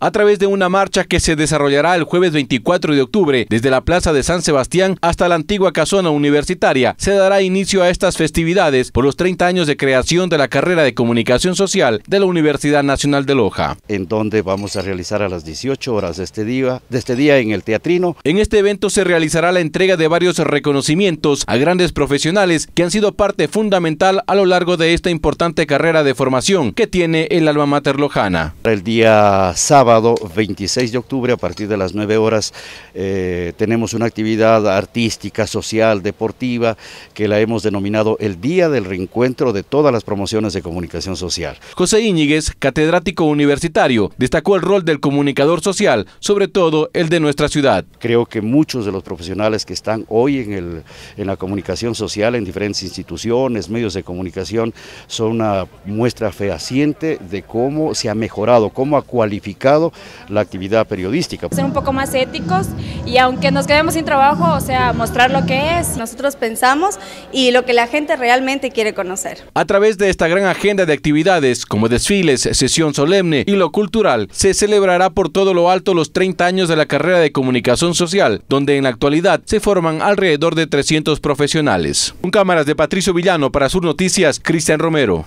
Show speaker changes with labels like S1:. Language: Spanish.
S1: a través de una marcha que se desarrollará el jueves 24 de octubre desde la Plaza de San Sebastián hasta la antigua casona universitaria. Se dará inicio a estas festividades por los 30 años de creación de la carrera de comunicación social de la Universidad Nacional de Loja. En donde vamos a realizar a las 18 horas de este día, este día en el Teatrino. En este evento se realizará la entrega de varios reconocimientos a grandes profesionales que han sido parte fundamental a lo largo de esta importante carrera de formación que tiene el alma mater lojana.
S2: El día sábado sábado 26 de octubre a partir de las 9 horas eh, tenemos una actividad artística, social, deportiva que la hemos denominado el Día del Reencuentro de todas las promociones de comunicación social.
S1: José Íñiguez, catedrático universitario, destacó el rol del comunicador social, sobre todo el de nuestra ciudad. Creo que muchos de los profesionales
S2: que están hoy en, el, en la comunicación social, en diferentes instituciones, medios de comunicación, son una muestra fehaciente de cómo se ha mejorado, cómo ha cualificado la actividad periodística. Ser un
S3: poco más éticos y aunque nos quedemos sin trabajo, o sea, mostrar lo que es. Nosotros pensamos y lo que la gente realmente quiere conocer.
S1: A través de esta gran agenda de actividades como desfiles, sesión solemne y lo cultural, se celebrará por todo lo alto los 30 años de la carrera de comunicación social, donde en la actualidad se forman alrededor de 300 profesionales. Con cámaras de Patricio Villano para Sur Noticias, Cristian Romero.